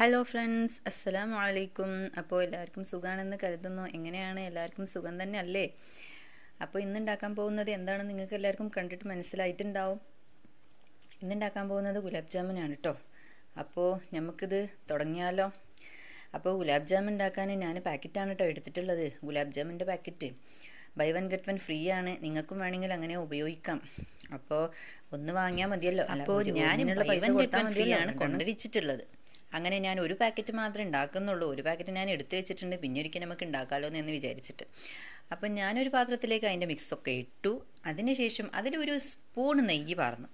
hello friends അസ്സലാമു അലൈക്കും അപ്പോൾ എല്ലാവർക്കും സുഖമാണെന്ന് കരുതുന്നു എങ്ങനെയാണ് എല്ലാവർക്കും സുഖം തന്നെ അല്ലേ അപ്പോൾ ഇന്നുണ്ടാക്കാൻ പോകുന്നത് എന്താണ് നിങ്ങൾക്ക് എല്ലാവർക്കും കണ്ടിട്ട് മനസ്സിലായിട്ടുണ്ടാവും ഇന്നുണ്ടാക്കാൻ പോകുന്നത് ഗുലാബ് ജാമുനാണ് കേട്ടോ അപ്പോൾ നമുക്കിത് തുടങ്ങിയാലോ അപ്പോൾ ഗുലാബ് ജാമുൻ ഉണ്ടാക്കാൻ ഞാൻ പാക്കറ്റാണ് കേട്ടോ എടുത്തിട്ടുള്ളത് ഗുലാബ് ജാമുൻ്റെ packet buy one get one free ആണ് നിങ്ങൾക്കും വേണമെങ്കിൽ അങ്ങനെ ഉപയോഗിക്കാം അപ്പോൾ ഒന്ന് വാങ്ങിയാൽ മതിയല്ലോ അപ്പോൾ ഞാനിപ്പോൾ buy one get one free ആണ് കൊണ്ടിരിച്ചിട്ടുള്ളത് അങ്ങനെ ഞാൻ ഒരു പാക്കറ്റ് മാത്രമേ ഉണ്ടാക്കുന്നുള്ളൂ ഒരു പാക്കറ്റ് ഞാൻ എടുത്തു വെച്ചിട്ടുണ്ട് പിന്നെ ഒരിക്കൽ നമുക്ക് ഉണ്ടാക്കാമല്ലോ എന്ന് വിചാരിച്ചിട്ട് അപ്പം ഞാനൊരു പാത്രത്തിലേക്ക് അതിൻ്റെ മിക്സൊക്കെ ഇട്ടു അതിനുശേഷം അതിലൊരു സ്പൂൺ നെയ്യ് പാർന്നു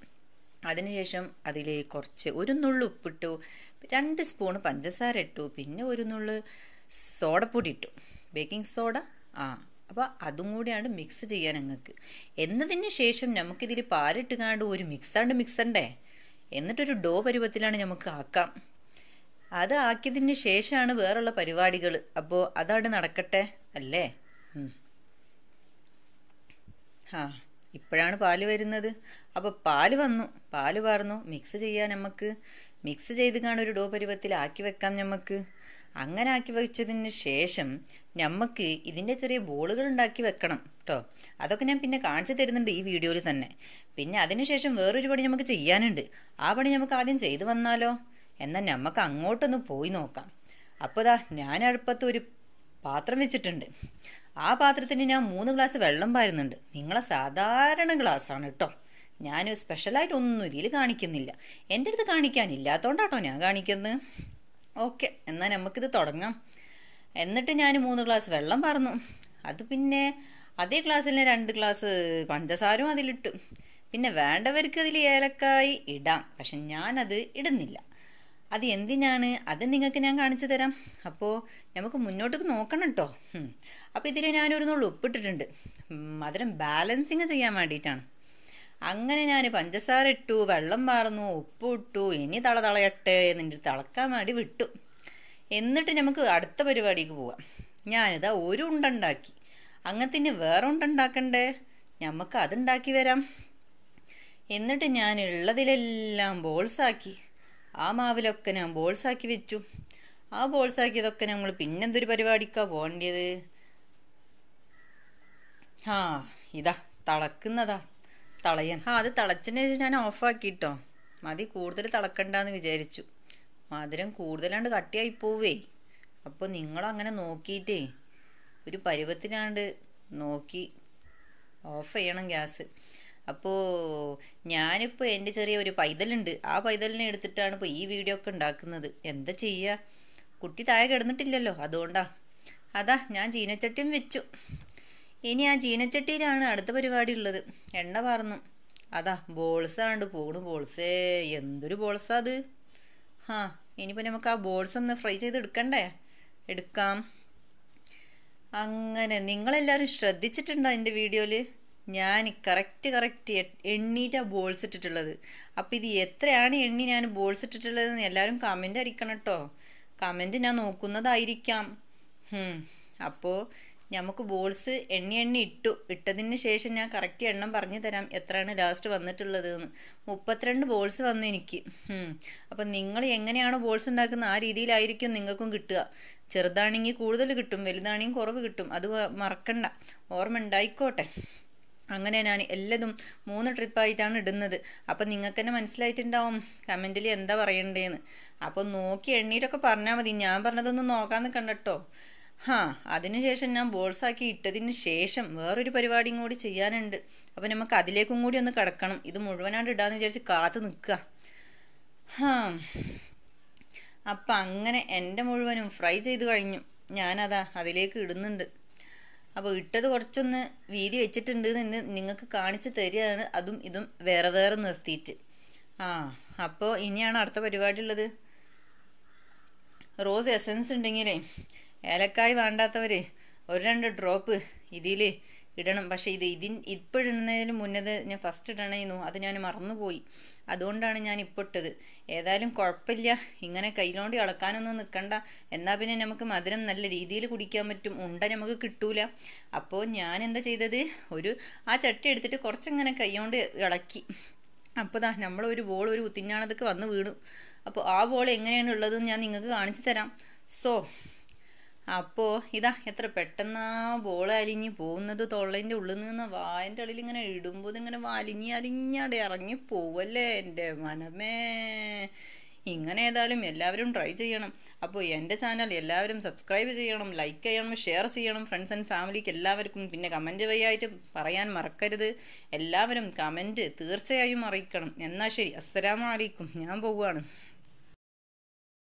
അതിനുശേഷം അതിൽ കുറച്ച് ഒരു നുള്ളു ഉപ്പിട്ടു രണ്ട് സ്പൂൺ പഞ്ചസാര ഇട്ടു പിന്നെ ഒരു നുള്ളു സോഡപ്പൊടി ഇട്ടു ബേക്കിംഗ് സോഡ ആ അപ്പോൾ അതും കൂടിയാണ് മിക്സ് ചെയ്യാൻ ഞങ്ങൾക്ക് എന്നതിന് ശേഷം നമുക്കിതിൽ പാലിട്ടുകാണ്ട് ഒരു മിക്സാണ്ട് മിക്സണ്ടേ എന്നിട്ടൊരു ഡോ പരുവത്തിലാണ് നമുക്ക് ആക്കാം അത് ആക്കിയതിന് ശേഷമാണ് വേറുള്ള പരിപാടികൾ അപ്പോൾ അതവിടെ നടക്കട്ടെ അല്ലേ ആ ഇപ്പോഴാണ് പാല് വരുന്നത് അപ്പോൾ പാല് വന്നു പാല് പാർന്നു മിക്സ് ചെയ്യാൻ നമുക്ക് മിക്സ് ചെയ്ത് ഒരു ഡോ ആക്കി വെക്കാം നമുക്ക് അങ്ങനെ ആക്കി വെച്ചതിന് ശേഷം നമുക്ക് ഇതിൻ്റെ ചെറിയ ബോളുകൾ ഉണ്ടാക്കി വെക്കണം കേട്ടോ അതൊക്കെ ഞാൻ പിന്നെ കാണിച്ചു തരുന്നുണ്ട് ഈ വീഡിയോയിൽ തന്നെ പിന്നെ അതിനുശേഷം വേറൊരു പണി നമുക്ക് ചെയ്യാനുണ്ട് ആ പണി നമുക്ക് ആദ്യം ചെയ്തു വന്നാലോ എന്നാൽ നമുക്ക് അങ്ങോട്ടൊന്ന് പോയി നോക്കാം അപ്പോൾ ഞാൻ അടുപ്പത്ത് ഒരു പാത്രം വെച്ചിട്ടുണ്ട് ആ പാത്രത്തിന് ഞാൻ മൂന്ന് ഗ്ലാസ് വെള്ളം പാരുന്നുണ്ട് നിങ്ങളെ സാധാരണ ഗ്ലാസ്സാണ് കേട്ടോ ഞാൻ സ്പെഷ്യലായിട്ട് ഒന്നും ഇതിൽ കാണിക്കുന്നില്ല എൻ്റെ അടുത്ത് കാണിക്കാനില്ലാത്തതുകൊണ്ടാട്ടോ ഞാൻ കാണിക്കുന്നത് ഓക്കെ എന്നാൽ നമുക്കിത് തുടങ്ങാം എന്നിട്ട് ഞാൻ മൂന്ന് ഗ്ലാസ് വെള്ളം പറന്നു അത് പിന്നെ അതേ ഗ്ലാസ്സിൽ രണ്ട് ഗ്ലാസ് പഞ്ചസാരവും അതിലിട്ടു പിന്നെ വേണ്ടവർക്ക് അതിൽ ഏലക്കായി ഇടാം പക്ഷെ ഞാനത് ഇടുന്നില്ല അത് എന്തിനാണ് അത് നിങ്ങൾക്ക് ഞാൻ കാണിച്ചു തരാം അപ്പോൾ നമുക്ക് മുന്നോട്ടേക്ക് നോക്കണം കേട്ടോ അപ്പോൾ ഇതിൽ ഞാനൊരു നുള്ളു ഉപ്പിട്ടിട്ടുണ്ട് മധുരം ബാലൻസിങ് ചെയ്യാൻ വേണ്ടിയിട്ടാണ് അങ്ങനെ ഞാൻ പഞ്ചസാര ഇട്ടു വെള്ളം പാർന്നു ഉപ്പ് ഇട്ടു ഇനി തള തളയട്ടെ എന്നിട്ട് തിളക്കാൻ വേണ്ടി വിട്ടു എന്നിട്ട് നമുക്ക് അടുത്ത പരിപാടിക്ക് പോവാം ഞാനിതാ ഒരു ഉണ്ടുണ്ടാക്കി അങ്ങനത്തിന് വേറെ ഉണ്ടാക്കണ്ടേ നമുക്ക് അതുണ്ടാക്കി വരാം എന്നിട്ട് ഞാൻ ഉള്ളതിലെല്ലാം ബോൾസാക്കി ആ മാവിലൊക്കെ ഞാൻ ബോൾസാക്കി വെച്ചു ആ ബോൾസാക്കിയതൊക്കെ ഞങ്ങൾ പിന്നെന്തൊരു പരിപാടിക്കാ പോകേണ്ടത് ആ ഇതാ തളക്കുന്നതാ തളയൻ ആ അത് തളച്ചതിന് ശേഷം ഞാൻ ഓഫാക്കിട്ടോ മതി കൂടുതൽ തളക്കണ്ടെന്ന് വിചാരിച്ചു മധുരം കൂടുതലാണ്ട് കട്ടിയായി പോവേ അപ്പോൾ നിങ്ങളങ്ങനെ നോക്കിയിട്ടേ ഒരു പരുവത്തിനാണ്ട് നോക്കി ഓഫ് ചെയ്യണം ഗ്യാസ് അപ്പോൾ ഞാനിപ്പോൾ എൻ്റെ ചെറിയ ഒരു പൈതലുണ്ട് ആ പൈതലിനെ എടുത്തിട്ടാണ് ഇപ്പോൾ ഈ വീഡിയോ ഒക്കെ ഉണ്ടാക്കുന്നത് എന്താ ചെയ്യുക കുട്ടി താഴെ കിടന്നിട്ടില്ലല്ലോ അതുകൊണ്ടാണ് അതാ ഞാൻ ചീനച്ചട്ടിയും വെച്ചു ഇനി ആ ചീനച്ചട്ടിയിലാണ് അടുത്ത പരിപാടി ഉള്ളത് എണ്ണ പാർന്നു അതാ ബോൾസാണ്ട് പോണു ബോൾസേ എന്തൊരു ബോൾസാ അത് ആ ഇനിയിപ്പോൾ നമുക്ക് ആ ബോൾസ് ഒന്ന് ഫ്രൈ ചെയ്ത് എടുക്കണ്ടേ എടുക്കാം അങ്ങനെ നിങ്ങളെല്ലാവരും ശ്രദ്ധിച്ചിട്ടുണ്ടോ എൻ്റെ വീഡിയോയിൽ ഞാൻ കറക്റ്റ് കറക്റ്റ് എണ്ണീറ്റാണ് ബോൾസ് ഇട്ടിട്ടുള്ളത് അപ്പോൾ ഇത് എത്രയാണ് എണ്ണി ഞാൻ ബോൾസ് ഇട്ടിട്ടുള്ളതെന്ന് എല്ലാവരും കമൻ്റ് അടിക്കണം കേട്ടോ കമൻറ്റ് ഞാൻ നോക്കുന്നതായിരിക്കാം അപ്പോൾ നമുക്ക് ബോൾസ് എണ്ണി എണ്ണി ഇട്ടു ഇട്ടതിന് ശേഷം ഞാൻ കറക്റ്റ് എണ്ണം പറഞ്ഞു തരാം എത്രയാണ് ലാസ്റ്റ് വന്നിട്ടുള്ളത് എന്ന് മുപ്പത്തിരണ്ട് ബോൾസ് വന്നു എനിക്ക് അപ്പം നിങ്ങൾ എങ്ങനെയാണോ ബോൾസ് ഉണ്ടാക്കുന്നത് ആ രീതിയിലായിരിക്കും നിങ്ങൾക്കും കിട്ടുക ചെറുതാണെങ്കിൽ കൂടുതൽ കിട്ടും വലുതാണെങ്കിൽ കുറവ് കിട്ടും അത് മറക്കണ്ട ഓർമ്മ ഉണ്ടായിക്കോട്ടെ അങ്ങനെ ഞാൻ എല്ലതും മൂന്ന് ട്രിപ്പായിട്ടാണ് ഇടുന്നത് അപ്പം നിങ്ങൾക്ക് തന്നെ മനസ്സിലായിട്ടുണ്ടാവും കമൻറ്റിൽ എന്താ പറയണ്ടേന്ന് അപ്പോൾ നോക്കി എണ്ണീരൊക്കെ പറഞ്ഞാൽ മതി ഞാൻ പറഞ്ഞതൊന്നും നോക്കാമെന്ന് നിൽക്കണ്ട ഹാ അതിനുശേഷം ഞാൻ ബോൾസാക്കി ഇട്ടതിന് ശേഷം വേറൊരു പരിപാടിയും കൂടി ചെയ്യാനുണ്ട് അപ്പം നമുക്ക് അതിലേക്കും കൂടി ഒന്ന് കിടക്കണം ഇത് മുഴുവനായിട്ട് ഇടാന്ന് വിചാരിച്ച് കാത്തു നിൽക്കുക ഹാ അപ്പം അങ്ങനെ എൻ്റെ മുഴുവനും ഫ്രൈ ചെയ്ത് കഴിഞ്ഞു ഞാനതാ അതിലേക്ക് ഇടുന്നുണ്ട് അപ്പോൾ ഇട്ടത് കുറച്ചൊന്ന് വീതി വെച്ചിട്ടുണ്ട് എന്ന് നിങ്ങൾക്ക് കാണിച്ച് തരികയാണ് അതും ഇതും വേറെ വേറെ നിർത്തിയിട്ട് ആ അപ്പോൾ ഇനിയാണ് അടുത്ത പരിപാടി ഉള്ളത് റോസ് എസൻസ് ഉണ്ടെങ്കിലേ ഏലക്കായ് വേണ്ടാത്തവർ ഒരു രണ്ട് ഡ്രോപ്പ് ഇതിൽ ഇടണം പക്ഷേ ഇത് ഇതിൻ ഇപ്പോഴിടുന്നതിന് മുന്നത് ഞാൻ ഫസ്റ്റ് ഇടണേന്നു അത് ഞാൻ മറന്നുപോയി അതുകൊണ്ടാണ് ഞാൻ ഇപ്പോൾ ഇട്ടത് ഏതായാലും കുഴപ്പമില്ല ഇങ്ങനെ കയ്യിലോണ്ടി ഇളക്കാനൊന്നും നിൽക്കണ്ട എന്നാൽ പിന്നെ നമുക്ക് മധുരം നല്ല രീതിയിൽ കുടിക്കാൻ പറ്റും ഉണ്ട നമുക്ക് കിട്ടൂല അപ്പോൾ ഞാൻ എന്താ ചെയ്തത് ഒരു ആ ചട്ടി എടുത്തിട്ട് കുറച്ചിങ്ങനെ കൈകൊണ്ട് ഇളക്കി അപ്പോൾ ദാ നമ്മൾ ഒരു ബോൾ ഒരു കുത്തിഞ്ഞാണതൊക്കെ വന്ന് വീണു അപ്പോൾ ആ ബോൾ എങ്ങനെയാണ് ഉള്ളതെന്ന് ഞാൻ നിങ്ങൾക്ക് കാണിച്ചു തരാം സോ അപ്പോൾ ഇതാ എത്ര പെട്ടെന്ന് ആ ബോൾ അലിഞ്ഞ് പോകുന്നത് തൊള്ളേൻ്റെ ഉള്ളിൽ നിന്ന് വായൻ്റെ അടിയിൽ ഇങ്ങനെ ഇടുമ്പോൾ ഇങ്ങനെ വലിഞ്ഞ് അലിഞ്ഞടെ ഇറങ്ങി പോവല്ലേ എൻ്റെ മനമേ ഇങ്ങനെ ഏതായാലും എല്ലാവരും ട്രൈ ചെയ്യണം അപ്പോൾ എൻ്റെ ചാനൽ എല്ലാവരും സബ്സ്ക്രൈബ് ചെയ്യണം ലൈക്ക് ചെയ്യണം ഷെയർ ചെയ്യണം ഫ്രണ്ട്സ് ആൻഡ് ഫാമിലിക്ക് എല്ലാവർക്കും പിന്നെ കമൻറ്റ് വഴിയായിട്ട് പറയാൻ മറക്കരുത് എല്ലാവരും കമൻറ്റ് തീർച്ചയായും അറിയിക്കണം എന്നാൽ ശരി അസ്സലാമലൈക്കും ഞാൻ പോവുകയാണ്